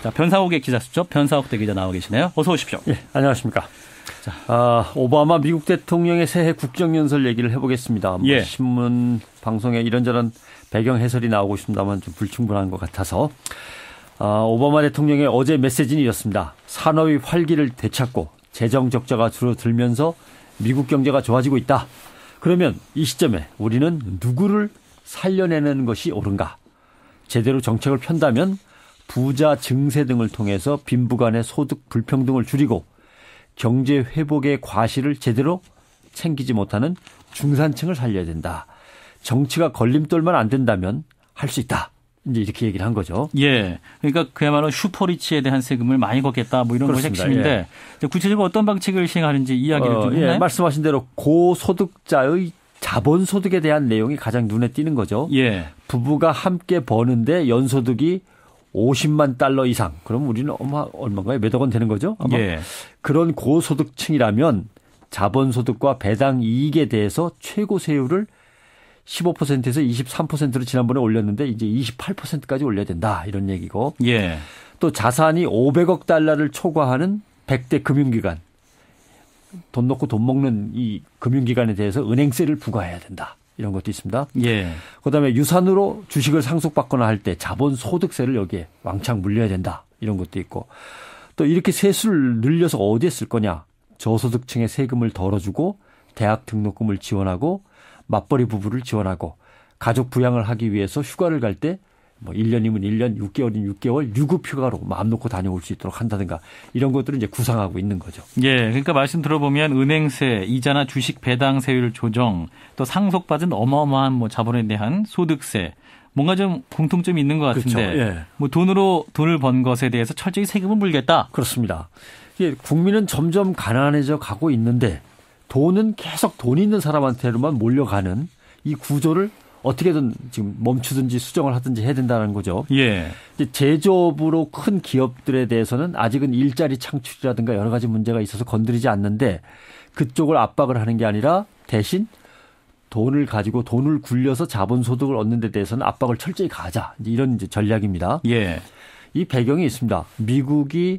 자, 변상옥의 기자 수첩 변상옥 대기자 나와 계시네요. 어서 오십시오. 예, 안녕하십니까. 자, 아, 오바마 미국 대통령의 새해 국정연설 얘기를 해보겠습니다. 뭐 예. 신문 방송에 이런저런 배경 해설이 나오고 있습니다만 좀 불충분한 것 같아서 아, 오바마 대통령의 어제 메시지는 이렇습니다. 산업이 활기를 되찾고 재정 적자가 줄어들면서 미국 경제가 좋아지고 있다. 그러면 이 시점에 우리는 누구를 살려내는 것이 옳은가? 제대로 정책을 편다면 부자 증세 등을 통해서 빈부 간의 소득 불평등을 줄이고 경제 회복의 과실을 제대로 챙기지 못하는 중산층을 살려야 된다. 정치가 걸림돌만 안 된다면 할 수 있다. 이제 이렇게 얘기를 한 거죠. 예. 그러니까 그야말로 슈퍼리치에 대한 세금을 많이 걷겠다 뭐 이런 그렇니다 것이 핵심인데 예. 구체적으로 어떤 방책을 시행하는지 이야기를 어, 좀했요 예. 말씀하신 대로 고소득자의 자본소득에 대한 내용이 가장 눈에 띄는 거죠. 예. 부부가 함께 버는데 연소득이 50만 달러 이상 그럼 우리는 얼마 얼마가요? 몇억 원 되는 거죠? 아마 예. 그런 고소득층이라면 자본소득과 배당 이익에 대해서 최고 세율을 15%에서 23%로 지난번에 올렸는데 이제 28%까지 올려야 된다 이런 얘기고 예. 또 자산이 500억 달러를 초과하는 100대 금융기관 돈 넣고 돈 먹는 이 금융기관에 대해서 은행세를 부과해야 된다. 이런 것도 있습니다. 예. 그다음에 유산으로 주식을 상속받거나 할 때 자본 소득세를 여기에 왕창 물려야 된다. 이런 것도 있고 또 이렇게 세수를 늘려서 어디에 쓸 거냐? 저소득층의 세금을 덜어주고 대학 등록금을 지원하고 맞벌이 부부를 지원하고 가족 부양을 하기 위해서 휴가를 갈때 뭐 1년이면 1년, 6개월이면 6개월 유급휴가로 마음 놓고 다녀올 수 있도록 한다든가 이런 것들을 이제 구상하고 있는 거죠. 예. 그러니까 말씀 들어보면 은행세, 이자나 주식 배당세율 조정, 또 상속받은 어마어마한 뭐 자본에 대한 소득세, 뭔가 좀 공통점이 있는 것 그렇죠. 같은데 그렇죠. 예. 뭐 돈으로 돈을 번 것에 대해서 철저히 세금을 물겠다. 그렇습니다. 예, 국민은 점점 가난해져 가고 있는데 돈은 계속 돈 있는 사람한테로만 몰려가는 이 구조를 어떻게든 지금 멈추든지 수정을 하든지 해야 된다는 거죠. 예. 제조업으로 제큰 기업들에 대해서는 아직은 일자리 창출이라든가 여러 가지 문제가 있어서 건드리지 않는데 그쪽을 압박을 하는 게 아니라 대신 돈을 가지고 돈을 굴려서 자본 소득을 얻는 데 대해서는 압박을 철저히 가자. 이런 이제 전략입니다. 예. 이 배경이 있습니다. 미국이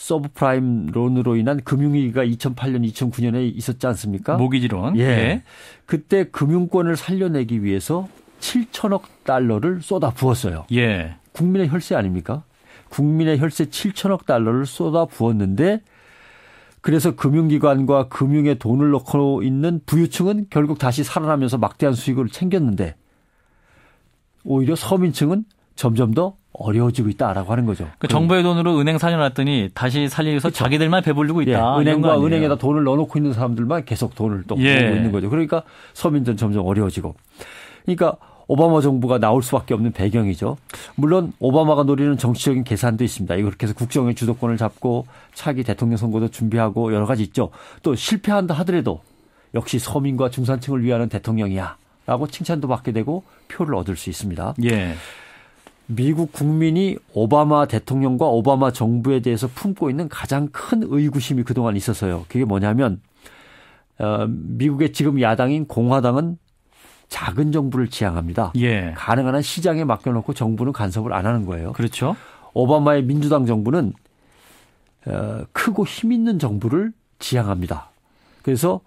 서브프라임 론으로 인한 금융위기가 2008년, 2009년에 있었지 않습니까? 모기지론. 예. 예. 그때 금융권을 살려내기 위해서 7천억 달러를 쏟아 부었어요. 예. 국민의 혈세 아닙니까? 국민의 혈세 7천억 달러를 쏟아 부었는데 그래서 금융기관과 금융에 돈을 넣고 있는 부유층은 결국 다시 살아나면서 막대한 수익을 챙겼는데 오히려 서민층은 점점 더 어려워지고 있다라고 하는 거죠. 그 정부의 돈으로 은행 살려놨더니 다시 살리면서 그렇 예. 자기들만 배불리고 있다. 예, 은행과 은행에다 돈을 넣어놓고 있는 사람들만 계속 돈을 또벌고 예. 있는 거죠. 그러니까 서민들은 점점 어려워지고. 그러니까 오바마 정부가 나올 수밖에 없는 배경이죠. 물론 오바마가 노리는 정치적인 계산도 있습니다. 이걸 계속 국정의 주도권을 잡고 차기 대통령 선거도 준비하고 여러 가지 있죠. 또 실패한다 하더라도 역시 서민과 중산층을 위하는 대통령이야라고 칭찬도 받게 되고 표를 얻을 수 있습니다. 예. 미국 국민이 오바마 대통령과 오바마 정부에 대해서 품고 있는 가장 큰 의구심이 그동안 있었어요. 그게 뭐냐면 어, 미국의 지금 야당인 공화당은 작은 정부를 지향합니다. 예. 가능한 한 시장에 맡겨놓고 정부는 간섭을 안 하는 거예요. 그렇죠. 오바마의 민주당 정부는 어, 크고 힘 있는 정부를 지향합니다. 그래서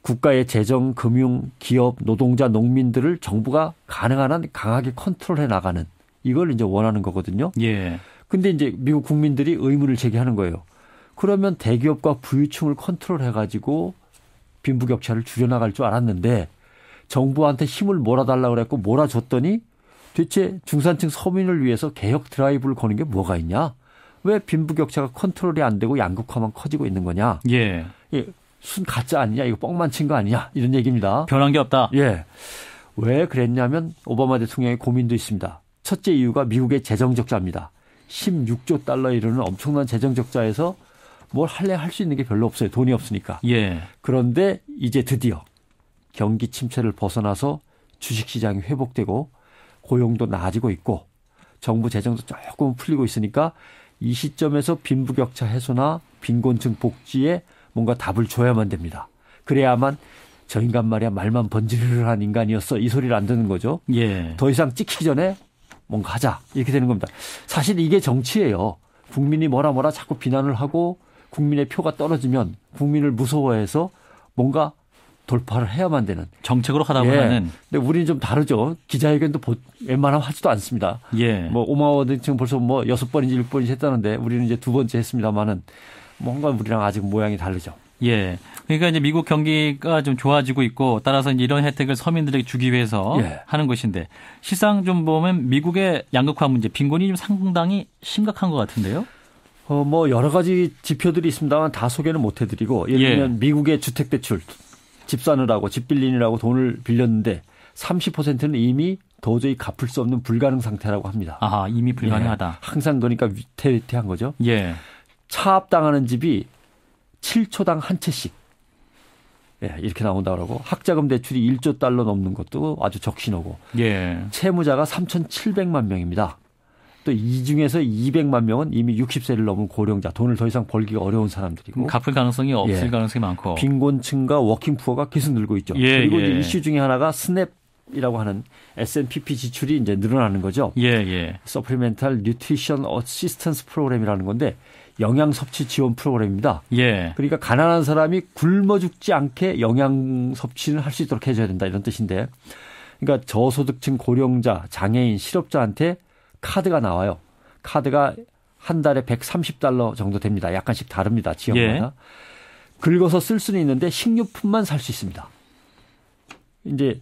국가의 재정, 금융, 기업, 노동자, 농민들을 정부가 가능한 한 강하게 컨트롤해 나가는 이걸 이제 원하는 거거든요. 예. 근데 이제 미국 국민들이 의문을 제기하는 거예요. 그러면 대기업과 부유층을 컨트롤해가지고 빈부격차를 줄여나갈 줄 알았는데 정부한테 힘을 몰아달라 그랬고 몰아줬더니 대체 중산층 서민을 위해서 개혁 드라이브를 거는 게 뭐가 있냐? 왜 빈부격차가 컨트롤이 안 되고 양극화만 커지고 있는 거냐? 예. 예. 순 가짜 아니냐? 이거 뻥만 친 거 아니냐? 이런 얘기입니다. 변한 게 없다. 예. 왜 그랬냐면 오바마 대통령의 고민도 있습니다. 첫째 이유가 미국의 재정 적자입니다. 16조 달러에 이르는 엄청난 재정 적자에서 뭘 할래 할 수 있는 게 별로 없어요. 돈이 없으니까. 예. 그런데 이제 드디어 경기 침체를 벗어나서 주식 시장이 회복되고 고용도 나아지고 있고 정부 재정도 조금 풀리고 있으니까 이 시점에서 빈부격차 해소나 빈곤층 복지에 뭔가 답을 줘야만 됩니다. 그래야만 저 인간 말이야 말만 번지르르한 인간이었어 이 소리를 안 듣는 거죠. 예. 더 이상 찍히기 전에 뭔가 하자 이렇게 되는 겁니다. 사실 이게 정치예요. 국민이 뭐라 뭐라 자꾸 비난을 하고 국민의 표가 떨어지면 국민을 무서워해서 뭔가 돌파를 해야만 되는 정책으로 하다 보면은 예. 근데 우리는 좀 다르죠. 기자회견도 웬만하면 하지도 않습니다. 예. 뭐 오마워드 지금 벌써 뭐 여섯 번인지 일 번인지 했다는데 우리는 이제 두 번째 했습니다만은 뭔가 우리랑 아직 모양이 다르죠. 예. 그러니까 이제 미국 경기가 좀 좋아지고 있고 따라서 이제 이런 혜택을 서민들에게 주기 위해서 예. 하는 것인데 시상 좀 보면 미국의 양극화 문제 빈곤이 좀 상당히 심각한 것 같은데요. 어, 뭐 여러 가지 지표들이 있습니다만 다 소개는 못 해드리고 예를 예. 들면 예. 미국의 주택 대출 집 사느라고 집빌린이라고 돈을 빌렸는데 30%는 이미 도저히 갚을 수 없는 불가능 상태라고 합니다. 아 이미 불가능하다. 예. 항상 그러니까 위태위태한 거죠. 예. 차압당하는 집이 7초당 한 채씩 예, 이렇게 나온다 그러고 학자금 대출이 1조 달러 넘는 것도 아주 적신호고 예. 채무자가 3,700만 명입니다. 또 이 중에서 200만 명은 이미 60세를 넘은 고령자, 돈을 더 이상 벌기가 어려운 사람들이고 갚을 가능성이 없을 예. 가능성이 많고 빈곤층과 워킹푸어가 계속 늘고 있죠. 예, 그리고 예. 이슈 중에 하나가 스냅 이라고 하는 S&PP 지출이 이제 늘어나는 거죠. 예, 예. 서플리멘탈 뉴트리션 어시스턴스 프로그램이라는 건데 영양 섭취 지원 프로그램입니다. 예. 그러니까 가난한 사람이 굶어 죽지 않게 영양 섭취를할 수 있도록 해줘야 된다 이런 뜻인데, 그러니까 저소득층 고령자, 장애인, 실업자한테 카드가 나와요. 카드가 한 달에 130달러 정도 됩니다. 약간씩 다릅니다. 지역마다. 예. 긁어서 쓸 수는 있는데 식료품만 살 수 있습니다. 이제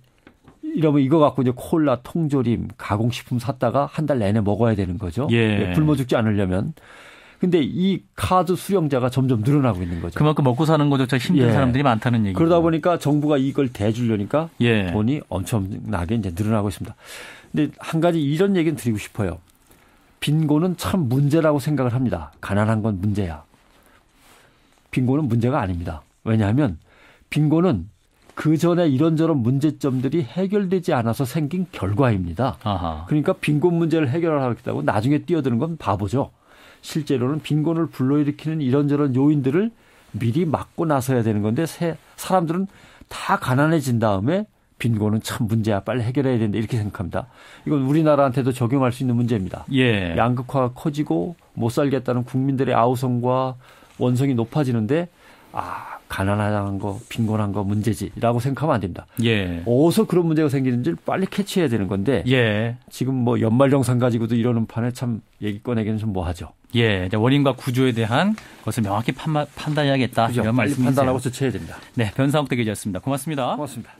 이러면 이거 갖고 이제 콜라, 통조림, 가공식품 샀다가 한 달 내내 먹어야 되는 거죠. 예. 예 굶어 죽지 않으려면. 근데 이 카드 수령자가 점점 늘어나고 있는 거죠. 그만큼 먹고 사는 것조차 힘든 예. 사람들이 많다는 얘기죠. 그러다 보니까 정부가 이걸 대주려니까 예. 돈이 엄청나게 이제 늘어나고 있습니다. 근데 한 가지 이런 얘기는 드리고 싶어요. 빈곤은 참 문제라고 생각을 합니다. 가난한 건 문제야. 빈곤은 문제가 아닙니다. 왜냐하면 빈곤은 그 전에 이런저런 문제점들이 해결되지 않아서 생긴 결과입니다. 아하. 그러니까 빈곤 문제를 해결하겠다고 나중에 뛰어드는 건 바보죠. 실제로는 빈곤을 불러일으키는 이런저런 요인들을 미리 막고 나서야 되는 건데 사람들은 다 가난해진 다음에 빈곤은 참 문제야 빨리 해결해야 된다 이렇게 생각합니다. 이건 우리나라한테도 적용할 수 있는 문제입니다. 예. 양극화가 커지고 못 살겠다는 국민들의 아우성과 원성이 높아지는데 아 가난한 거 빈곤한 거 문제지라고 생각하면 안 됩니다. 예. 어디서 그런 문제가 생기는지를 빨리 캐치해야 되는 건데 예. 지금 뭐 연말정산 가지고도 이러는 판에 참 얘기 꺼내기는 좀 뭐하죠. 예, 원인과 구조에 대한 것을 명확히 판단해야겠다 그렇죠. 이런 말씀이세요. 판단하고 조치해야 됩니다. 네, 변상욱 대기자였습니다. 고맙습니다. 고맙습니다.